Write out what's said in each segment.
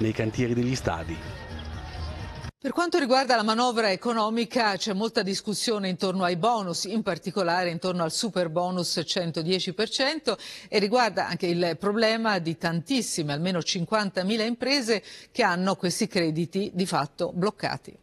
nei cantieri degli stadi. Per quanto riguarda la manovra economica c'è molta discussione intorno ai bonus, in particolare intorno al super bonus 110% e riguarda anche il problema di tantissime, almeno 50.000 imprese che hanno questi crediti di fatto bloccati.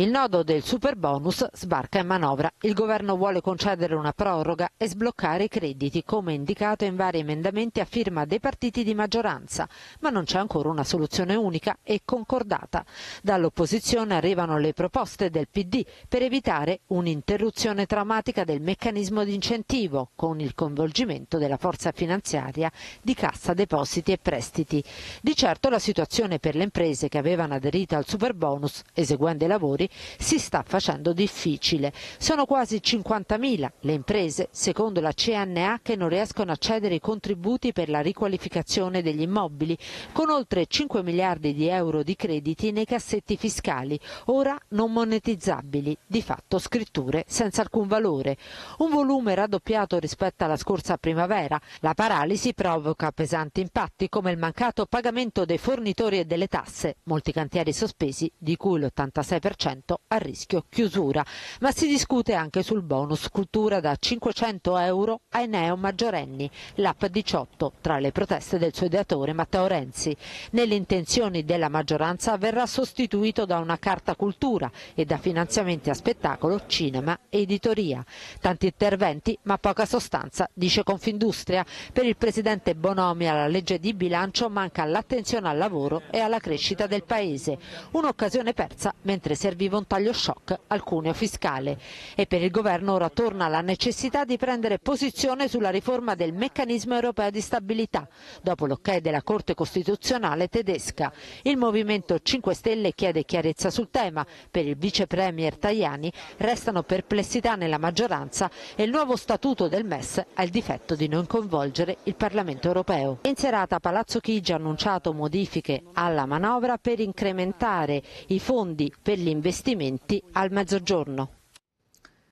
Il nodo del super bonus sbarca in manovra. Il governo vuole concedere una proroga e sbloccare i crediti, come indicato in vari emendamenti a firma dei partiti di maggioranza, ma non c'è ancora una soluzione unica e concordata. Dall'opposizione arrivano le proposte del PD per evitare un'interruzione traumatica del meccanismo di incentivo con il coinvolgimento della forza finanziaria di Cassa Depositi e Prestiti. Di certo la situazione per le imprese che avevano aderito al super bonus, eseguendo i lavori, si sta facendo difficile. Sono quasi 50.000 le imprese, secondo la CNA, che non riescono a cedere i contributi per la riqualificazione degli immobili, con oltre 5 miliardi di euro di crediti nei cassetti fiscali, ora non monetizzabili, di fatto scritture senza alcun valore. Un volume raddoppiato rispetto alla scorsa primavera, la paralisi provoca pesanti impatti come il mancato pagamento dei fornitori e delle tasse, molti cantieri sospesi, di cui l'86% a rischio chiusura. Ma si discute anche sul bonus cultura da 500 euro ai neo maggiorenni, l'app 18, tra le proteste del suo ideatore Matteo Renzi. Nelle intenzioni della maggioranza verrà sostituito da una carta cultura e da finanziamenti a spettacolo, cinema e editoria. Tanti interventi ma poca sostanza, dice Confindustria. Per il presidente Bonomi alla legge di bilancio manca l'attenzione al lavoro e alla crescita del Paese. Un'occasione persa mentre serviva viva un taglio shock al cuneo fiscale. E per il governo ora torna la necessità di prendere posizione sulla riforma del meccanismo europeo di stabilità, dopo l'ok della Corte Costituzionale tedesca. Il Movimento 5 Stelle chiede chiarezza sul tema. Per il vice premier Tajani restano perplessità nella maggioranza e il nuovo statuto del MES ha il difetto di non coinvolgere il Parlamento europeo. In serata Palazzo Chigi ha annunciato modifiche alla manovra per incrementare i fondi per l'investimento investimenti al Mezzogiorno.